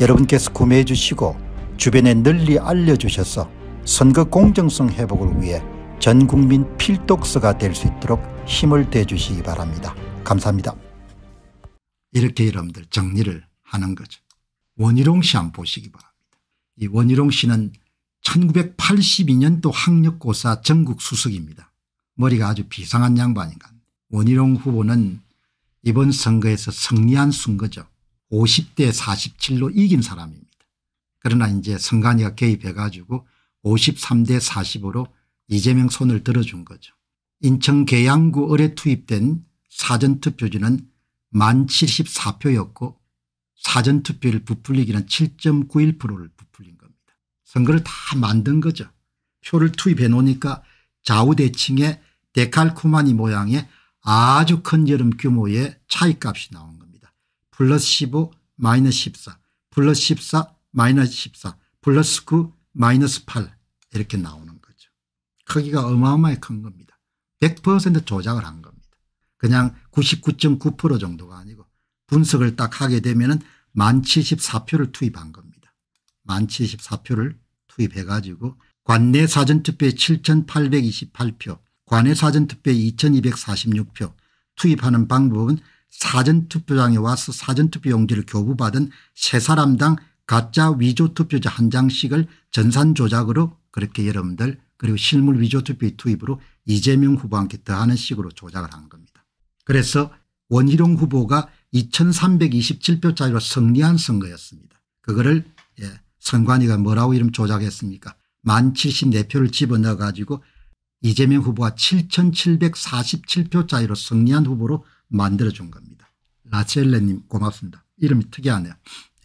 여러분께서 구매해 주시고 주변에 널리 알려주셔서 선거 공정성 회복을 위해 전국민 필독서가 될 수 있도록 힘을 대주시기 바랍니다. 감사합니다. 이렇게 여러분들 정리를 하는 거죠. 원희룡 씨안 보시기 바랍니다. 이 원희룡 씨는 1982년도 학력고사 전국 수석입니다. 머리가 아주 비상한 양반인가. 원희룡 후보는 이번 선거에서 승리한 순거죠. 50대 47로 이긴 사람입니다. 그러나 이제 선관위가 개입해 가지고 53대 40으로 이재명 손을 들어준 거죠. 인천 계양구 을에 투입된 사전투표지는 만 74표였고 사전투표를 부풀리기는 7.91%를 부풀린 겁니다. 선거를 다 만든 거죠. 표를 투입해 놓으니까 좌우대칭의 데칼코마니 모양의 아주 큰 여름 규모의 차이값이 나온 플러스 15 마이너스 14 플러스 14 마이너스 14 플러스 9 마이너스 8 이렇게 나오는 거죠. 크기가 어마어마하게 큰 겁니다. 100% 조작을 한 겁니다. 그냥 99.9% 정도가 아니고 분석을 딱 하게 되면 은 1074표를 투입한 겁니다. 1074표를 투입해가지고 관내 사전투표에 7,828표, 관외 사전투표에 2,246표, 투입하는 방법은 사전투표장에 와서 사전투표 용지를 교부받은 세 사람당 가짜 위조투표자 한 장씩을 전산 조작으로 그렇게 여러분들 그리고 실물 위조투표의 투입으로 이재명 후보한테 더하는 식으로 조작을 한 겁니다. 그래서 원희룡 후보가 2327표 차이로 승리한 선거였습니다. 그거를 예, 선관위가 뭐라고 이름 조작했습니까 1074표를 집어넣어 가지고 이재명 후보가 7747표 차이로 승리한 후보로 만들어준 겁니다. 라첼레님 고맙습니다. 이름이 특이하네요.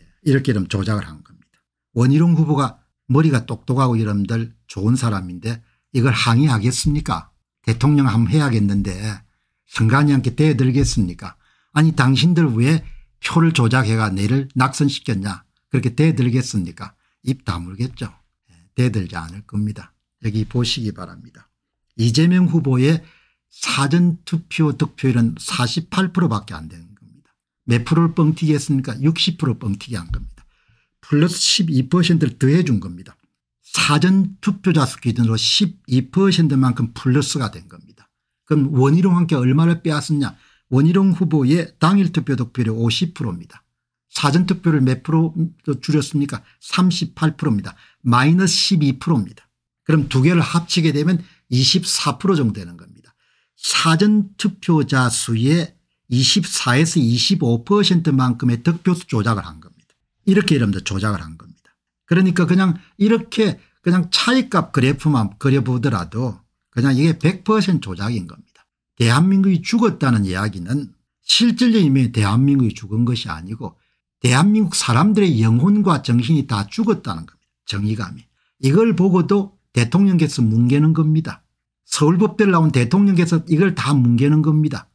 예, 이렇게 이름 조작을 한 겁니다. 원희룡 후보가 머리가 똑똑하고 이름들 좋은 사람인데 이걸 항의하겠습니까? 대통령 함 해야겠는데 선관이 함께 대들겠습니까? 아니 당신들 왜 표를 조작해가 내를 낙선시켰냐 그렇게 대들겠습니까? 입 다물겠죠. 예, 대들지 않을 겁니다. 여기 보시기 바랍니다. 이재명 후보의 사전투표 득표율은 48%밖에 안 되는 겁니다. 몇 프로를 뻥튀기 했습니까 60% 뻥튀기 한 겁니다. 플러스 12%를 더해 준 겁니다. 사전투표자 수 기준으로 12%만큼 플러스가 된 겁니다. 그럼 원희룡 함께 얼마를 빼앗았냐 원희룡 후보의 당일 투표 득표율이 50%입니다. 사전투표를 몇 프로 줄였습니까 38%입니다. 마이너스 12%입니다. 그럼 두 개를 합치게 되면 24% 정도 되는 겁니다. 사전투표자 수의 24에서 25%만큼의 득표수 조작을 한 겁니다. 이렇게 이름도 조작을 한 겁니다. 그러니까 그냥 이렇게 그냥 차이값 그래프만 그려보더라도 그냥 이게 100% 조작인 겁니다. 대한민국이 죽었다는 이야기는 실질적인 대한민국이 죽은 것이 아니고 대한민국 사람들의 영혼과 정신이 다 죽었다는 겁니다. 정의감이. 이걸 보고도 대통령께서 뭉개는 겁니다. 서울법대를 나온 대통령께서 이걸 다 뭉개는 겁니다.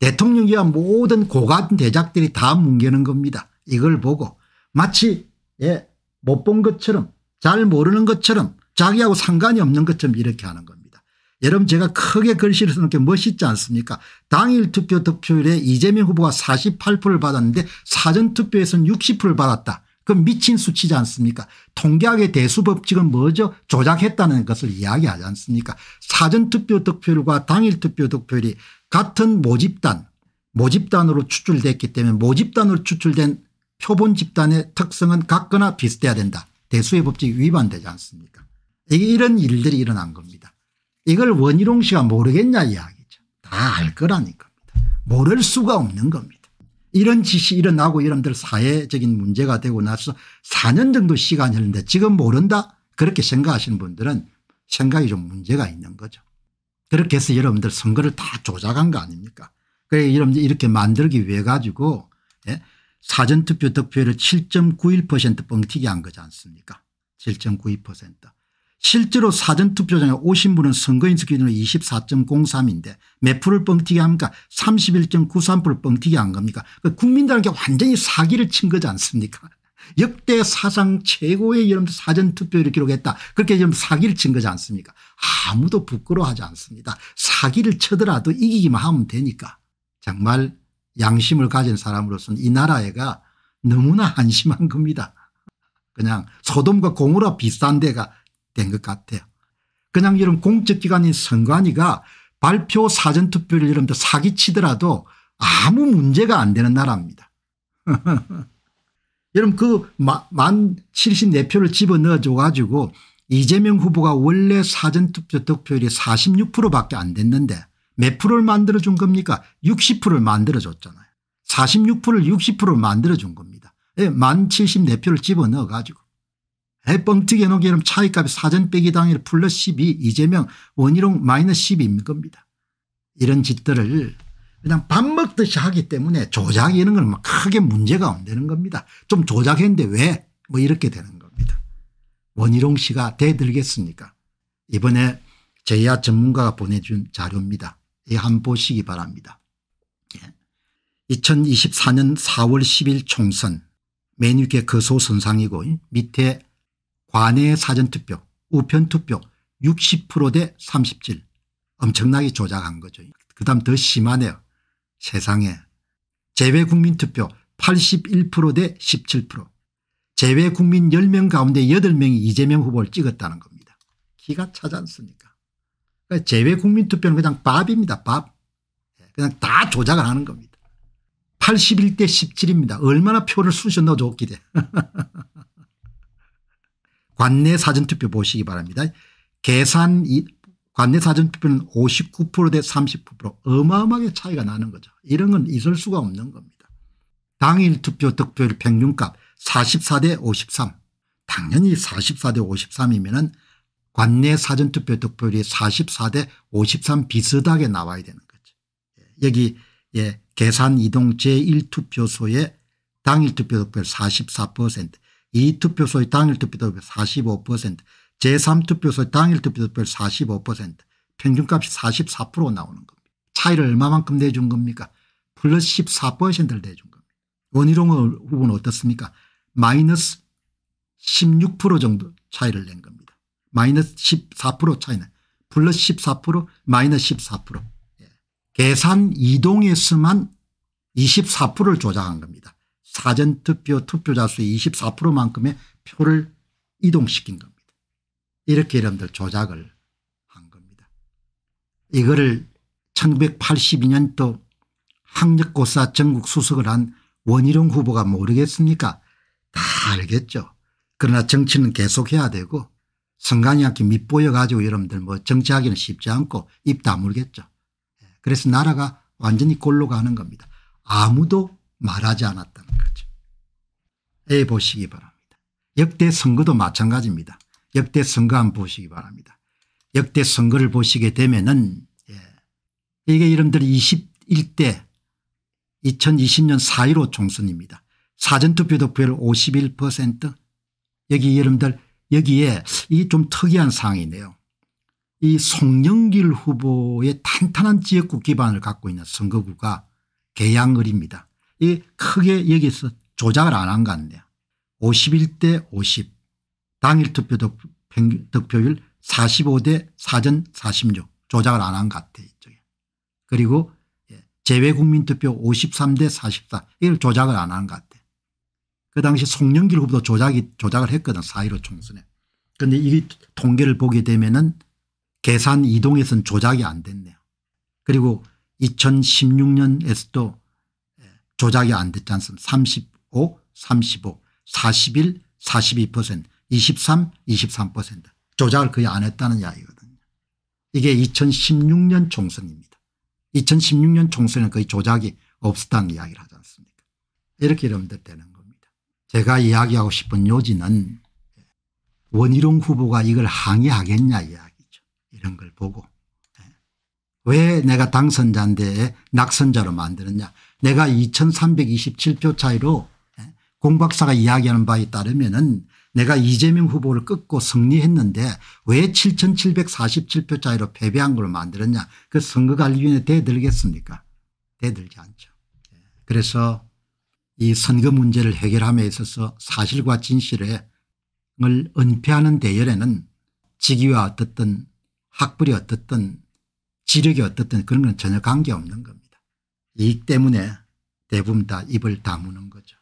대통령이와 모든 고관 대작들이 다 뭉개는 겁니다. 이걸 보고 마치 예, 못본 것처럼 잘 모르는 것처럼 자기하고 상관이 없는 것처럼 이렇게 하는 겁니다. 여러분 제가 크게 글씨를 쓰는 게 멋있지 않습니까 당일 투표 득표율에 이재명 후보가 48%를 받았는데 사전투표에서는 60%를 받았다. 그 미친 수치지 않습니까 통계학의 대수법칙은 뭐죠 조작했다는 것을 이야기하지 않습니까 사전투표 득표율과 당일투표 득표율이 같은 모집단 모집단으로 추출됐기 때문에 모집단으로 추출된 표본 집단의 특성은 같거나 비슷해야 된다 대수의 법칙이 위반되지 않습니까 이런 일들이 일어난 겁니다 이걸 원희룡 씨가 모르겠냐 이야기죠 다 알 거라는 겁니다 모를 수가 없는 겁니다 이런 짓이 일어나고 여러분들 사회적인 문제가 되고 나서 4년 정도 시간이 흘는데 렀 지금 모른다 그렇게 생각하시는 분들은 생각이 좀 문제가 있는 거죠. 그렇게 해서 여러분들 선거를 다 조작한 거 아닙니까 그래서 여러분들 이렇게 만들기 위해 가지고 예? 사전투표 득표율을 7.91% 뻥튀기 한 거지 않습니까 7.92% 실제로 사전투표장에 오신 분은 선거인수 기준으로 24.03인데 몇 프를 뻥튀기 합니까 31.93%를 뻥튀기 한 겁니까 그 국민들한테 완전히 사기를 친 거지 않습니까 역대 사상 최고의 여러분 들사전투표를 기록했다 그렇게 좀 사기를 친 거지 않습니까 아무도 부끄러워하지 않습니다 사기를 쳐더라도 이기기만 하면 되니까 정말 양심을 가진 사람으로서는 이 나라애가 너무나 한심한 겁니다 그냥 소돔과 고모라 비슷한 데가 된것 같아요. 그냥 이런 공적기관인 선관위가 발표 사전투표를 이런 데 사기치더라도 아무 문제가 안 되는 나라입니다. 여러분 그 만 74표를 집어넣어줘 가지고 이재명 후보가 원래 사전투표 득표율이 46%밖에 안 됐는데 몇 프로를 만들어준 겁니까 60%를 만들어줬잖아요. 46%를 60%를 만들어준 겁니다. 예, 만 74표를 집어넣어 가지고 에 뻥튀기 해놓기에는 차익값이 사전 빼기 당일 플러스 12 이재명 원희룡 마이너스 10인 겁니다. 이런 짓들을 그냥 밥 먹듯이 하기 때문에 조작 이런 건 뭐 크게 문제가 안 되는 겁니다. 좀 조작했는데 왜 뭐 이렇게 되는 겁니다. 원희룡 씨가 대들겠습니까 이번에 제야 전문가가 보내준 자료입니다. 이 한 보시기 바랍니다. 2024년 4월 10일 총선 메뉴에 거소선상이고 밑에 관내 사전투표 우편투표 60%대 37 엄청나게 조작한 거죠. 그 다음 더 심하네요. 세상에 제외국민투표 81%대 17%제외국민 10명 가운데 8명이 이재명 후보를 찍었다는 겁니다. 기가 차지 않습니까 그러니까 재외국민투표는 그냥 밥입니다. 밥. 예, 그냥 다 조작을 하는 겁니다. 81 대 17입니다. 얼마나 표를 쑤셔 넣어줬기래. 관내 사전투표 보시기 바랍니다. 계산 이 관내 사전투표는 59%대 30% 어마어마하게 차이가 나는 거죠. 이런 건 있을 수가 없는 겁니다. 당일 투표 득표율 평균값 44 대 53 당연히 44 대 53이면 은 관내 사전투표 득표율이 44 대 53 비슷하게 나와야 되는 거죠. 예, 여기 예, 계산 이동 제1투표소에 당일 투표 득표율 44% 2투표소의 당일 투표투표 45% 제3투표소의 당일 투표투표 45% 평균값이 44% 나오는 겁니다. 차이를 얼마만큼 내준 겁니까 플러스 14%를 내준 겁니다. 원희룡 후보는 어떻습니까 마이너스 16% 정도 차이를 낸 겁니다. 마이너스 14% 차이는 플러스 14% 마이너스 14% 예. 계산 이동에서만 24%를 조작한 겁니다. 사전투표 투표자 수의 24%만큼의 표를 이동시킨 겁니다. 이렇게 여러분들 조작을 한 겁니다. 이거를 1982년도 학력고사 전국 수석을 한 원희룡 후보가 모르겠습니까 다 알겠죠. 그러나 정치는 계속해야 되고 성관이학테 밑보여 가지고 여러분들 뭐 정치하기는 쉽지 않고 입 다물겠죠. 예, 그래서 나라가 완전히 골로 가는 겁니다. 아무도 말하지 않았다는 거죠. 해 보시기 바랍니다. 역대 선거도 마찬가지입니다. 역대 선거 한 보시기 바랍니다. 역대 선거를 보시게 되면은 예. 이게 이름대로 21대 2020년 4.15 총선입니다. 사전투표 득표율 51% 여기 여러분들 여기에 이 좀 특이한 사항이네요. 이 송영길 후보의 탄탄한 지역구 기반을 갖고 있는 선거구가 계양을입니다. 이 크게 여기서 조작을 안한거 같네요. 51대 50 당일 투표 득, 표율 45대 사전 46 조작을 안 한 것 같아요. 이쪽에. 그리고 제외국민투표 예, 53대 44 이걸 조작을 안 한 것 같아요. 그 당시 송영길 후보도 조작이, 조작을 했거든 4.15 총선에. 그런데 이 통계를 보게 되면은 계산 이동에선 조작이 안 됐네요. 그리고 2016년에서도 조작이 안 됐지 않습니까 35 35 41 42% 23 23% 조작을 거의 안 했다는 이야기거든요. 이게 2016년 총선입니다. 2016년 총선은 거의 조작이 없었다는 이야기를 하지 않습니까 이렇게 여러분들 되는 겁니다. 제가 이야기하고 싶은 요지는 원희룡 후보가 이걸 항의하겠냐 이야기죠. 이런 걸 보고 예. 왜 내가 당선자인데 낙선자로 만드느냐 내가 2327표 차이로 예, 공박사가 이야기하는 바에 따르면 은 내가 이재명 후보를 끊고 승리했는데 왜 7747표 차이로 패배한 걸 만들었냐 그 선거관리위원회 대들겠습니까 대들지 않죠. 예, 그래서 이 선거 문제를 해결함에 있어서 사실과 진실을 은폐하는 대열에는 직위와 어떻든 학벌이 어떻든 지력이 어떻든 그런 건 전혀 관계없는 겁니다. 이익 때문에 대부분 다 입을 다무는 거죠.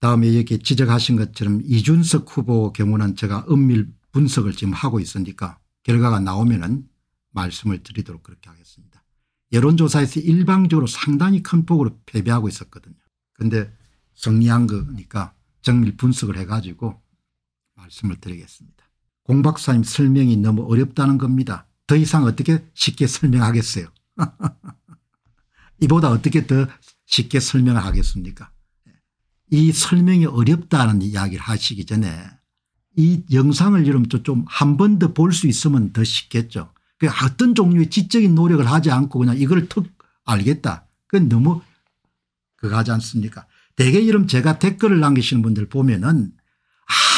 다음에 이렇게 지적하신 것처럼 이준석 후보 경우는 제가 은밀 분석을 지금 하고 있으니까 결과가 나오면 은 말씀을 드리도록 그렇게 하겠습니다. 여론조사에서 일방적으로 상당히 큰 폭으로 패배하고 있었거든요. 그런데 정리한 거니까 정밀 분석을 해가지고 말씀을 드리겠습니다. 공 박사님 설명이 너무 어렵다는 겁니다. 더 이상 어떻게 쉽게 설명하겠어요. 이보다 어떻게 더 쉽게 설명하겠습니까 을이 설명이 어렵다는 이야기를 하시기 전에 이 영상을 여러분 좀한 번 더 볼 수 있으면 더 쉽겠죠. 그 어떤 종류의 지적인 노력을 하지 않고 그냥 이걸 턱 알겠다. 그건 너무 그거 하지 않습니까 대개 여러분 제가 댓글을 남기시는 분들 보면은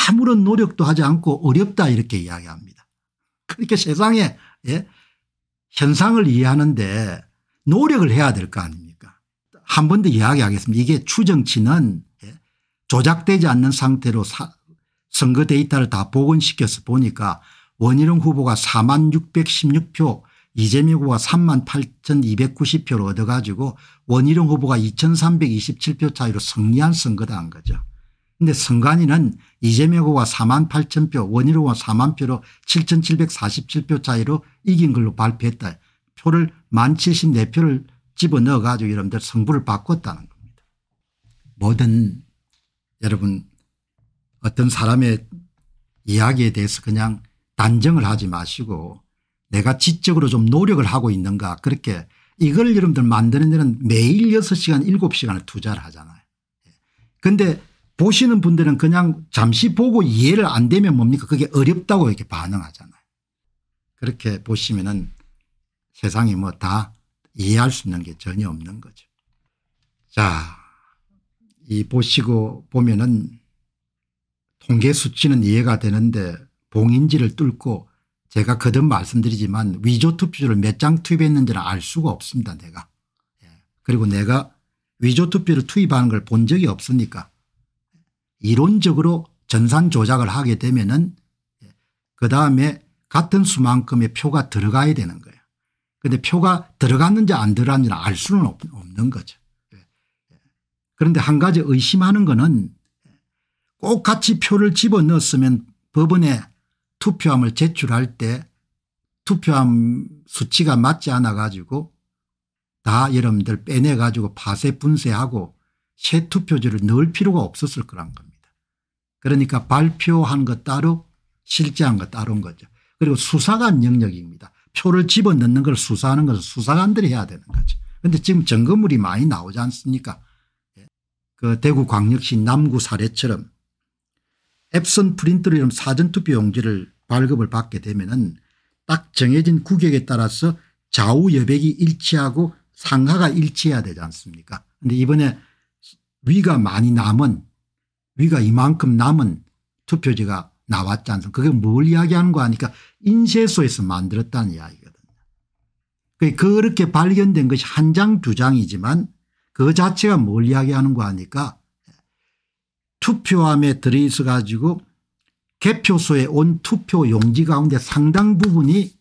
아무런 노력도 하지 않고 어렵다 이렇게 이야기합니다. 그렇게 세상에 예? 현상을 이해하는데 노력을 해야 될 거 아닙니까 한 번 더 이야기하겠습니다. 이게 추정치는 예, 조작되지 않는 상태로 선거 데이터를 다 복원시켜서 보니까 원희룡 후보가 4만 616표 이재명 후보가 3만 8290표를 얻어가지고 원희룡 후보가 2327표 차이로 승리한 선거다 한 거죠. 근데 선관위는 이재명 후보가 4만 8천표 원희룡 후보가 4만 표로 7747표 차이로 이긴 걸로 발표했다. 표를 만 74표를 집어넣어 가지고 여러분들 성부를 바꿨다는 겁니다. 모든 여러분 어떤 사람의 이야기에 대해서 그냥 단정을 하지 마시고 내가 지적으로 좀 노력을 하고 있는가 그렇게 이걸 여러분들 만드는 데는 매일 6시간 7시간을 투자를 하잖아요. 그런데 보시는 분들은 그냥 잠시 보고 이해를 안 되면 뭡니까 그게 어렵다고 이렇게 반응하잖아요. 그렇게 보시면은 세상이 뭐 다 이해할 수 있는 게 전혀 없는 거죠. 자, 이 보시고 보면은 통계 수치는 이해가 되는데 봉인지를 뚫고 제가 거듭 말씀드리지만 위조 투표를 몇 장 투입했는지는 알 수가 없습니다 내가. 예. 그리고 내가 위조 투표를 투입하는 걸 본 적이 없으니까 이론적으로 전산 조작을 하게 되면은 예. 그 다음에 같은 수만큼의 표가 들어가야 되는 거예요. 근데 표가 들어갔는지 안 들어갔는지 알 수는 없는 거죠. 예. 그런데 한 가지 의심하는 것은 꼭 같이 표를 집어넣었으면 법원에 투표함을 제출할 때 투표함 수치가 맞지 않아 가지고 다 여러분들 빼내 가지고 파쇄 분쇄하고 새 투표지를 넣을 필요가 없었을 거란 겁니다. 그러니까 발표한 것 따로 실제한 것 따로인 거죠. 그리고 수사관 영역입니다. 표를 집어넣는 걸 수사하는 것은 수사관들이 해야 되는 거죠. 그런데 지금 증거물이 많이 나오지 않습니까 예. 그 대구광역시 남구 사례처럼 앱선 프린터로 이런 사전투표 용지를 발급을 받게 되면 은딱 정해진 구역에 따라서 좌우 여백이 일치하고 상하가 일치해야 되지 않습니까 근데 이번에 위가 많이 남은 위가 이만큼 남은 투표지가 나왔지 않습니까 그게 뭘 이야기하는 거 하니까 인쇄소에서 만들었다는 이야기거든요. 그렇게 발견된 것이 한 장 두 장이지만 그 자체가 뭘 이야기하는 거 하니까 투표함에 들어있어 가지고 개표소에 온 투표 용지 가운데 상당 부분이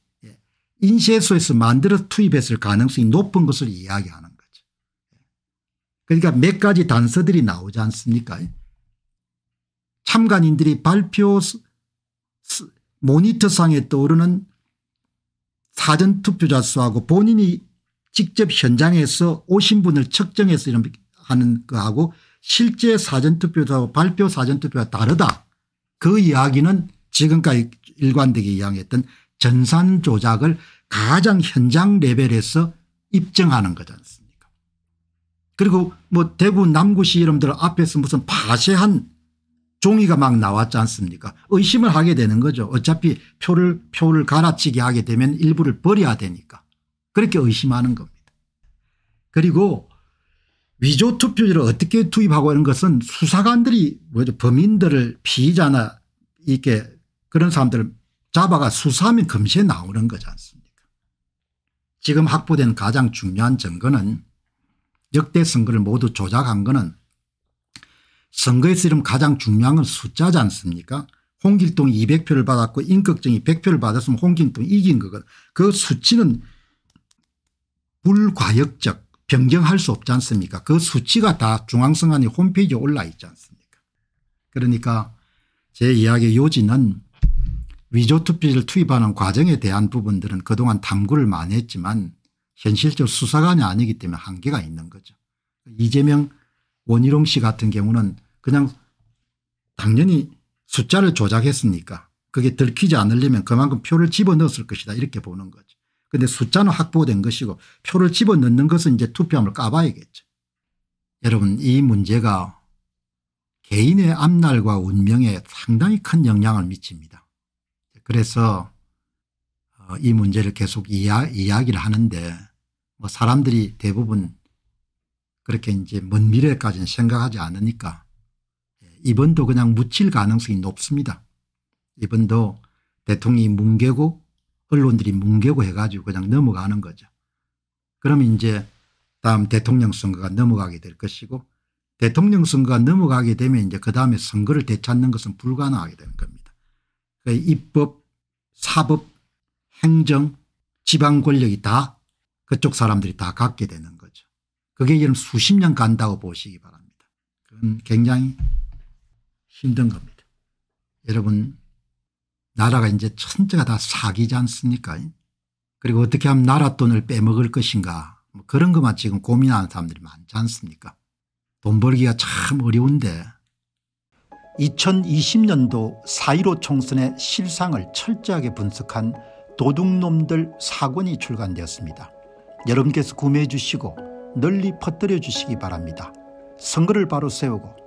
인쇄소에서 만들어 투입했을 가능성이 높은 것을 이야기하는 거죠. 그러니까 몇 가지 단서들이 나오지 않습니까 참관인들이 발표 모니터상에 떠오르는 사전투표자 수하고 본인이 직접 현장에서 오신 분을 측정해서 이런 하는 거하고 실제 사전투표자하고 발표 사전투표가 다르다. 그 이야기는 지금까지 일관되게 이야기했던 전산 조작을 가장 현장 레벨에서 입증하는 거지 않습니까 그리고 뭐 대구 남구시 이름들 앞에서 무슨 파쇄한 종이가 막 나왔지 않습니까 의심을 하게 되는 거죠. 어차피 표를 표를 갈아치게 하게 되면 일부를 버려야 되니까 그렇게 의심하는 겁니다. 그리고 위조 투표지를 어떻게 투입하고 하는 것은 수사관들이 뭐죠 범인들을 피의자나 이렇게 그런 사람들을 잡아가 수사하면 금에 나오는 거지 않습니까 지금 확보된 가장 중요한 증거는 역대 선거를 모두 조작한 거는 선거에서 이면 가장 중요한 건 숫자지 않습니까 홍길동이 200표를 받았고 인걱정이 100표를 받았으면 홍길동이 이긴 거거든 그 수치는 불과역적 변경할 수 없지 않습니까 그 수치가 다 중앙선관위 홈페이지에 올라 있지 않습니까 그러니까 제 이야기의 요지는 위조투표를 투입하는 과정에 대한 부분들은 그동안 탐구를 많이 했지만 현실적 수사관이 아니기 때문에 한계가 있는 거죠. 이재명 원희룡 씨 같은 경우는 그냥 당연히 숫자를 조작했으니까 그게 들키지 않으려면 그만큼 표를 집어넣었을 것이다 이렇게 보는 거죠. 그런데 숫자는 확보된 것이고 표를 집어넣는 것은 이제 투표함을 까봐야겠죠. 여러분 이 문제가 개인의 앞날과 운명에 상당히 큰 영향을 미칩니다. 그래서 어, 이 문제를 계속 이야, 이야기를 하는데 뭐 사람들이 대부분 그렇게 이제 먼 미래까지는 생각하지 않으니까 이번도 그냥 묻힐 가능성이 높습니다. 이번도 대통령이 뭉개고 언론들이 뭉개고 해가지고 그냥 넘어가는 거죠. 그러 이제 다음 대통령 선거가 넘어가게 될 것이고 대통령 선거가 넘어가게 되면 이제 그 다음에 선거를 되찾는 것은 불가능하게 되는 겁니다. 그러니까 입법, 사법, 행정, 지방 권력이 다 그쪽 사람들이 다 갖게 되는 거죠. 그게 지금 수십 년 간다고 보시기 바랍니다. 그건 굉장히 힘든 겁니다. 여러분 나라가 이제 천재가 다 사기지 않습니까 그리고 어떻게 하면 나라 돈을 빼먹을 것인가 뭐 그런 것만 지금 고민하는 사람들이 많지 않습니까 돈 벌기가 참 어려운데 2020년도 4.15 총선의 실상을 철저하게 분석한 도둑놈들 사권이 출간되었습니다. 여러분께서 구매해 주시고 널리 퍼뜨려 주시기 바랍니다. 선거를 바로 세우고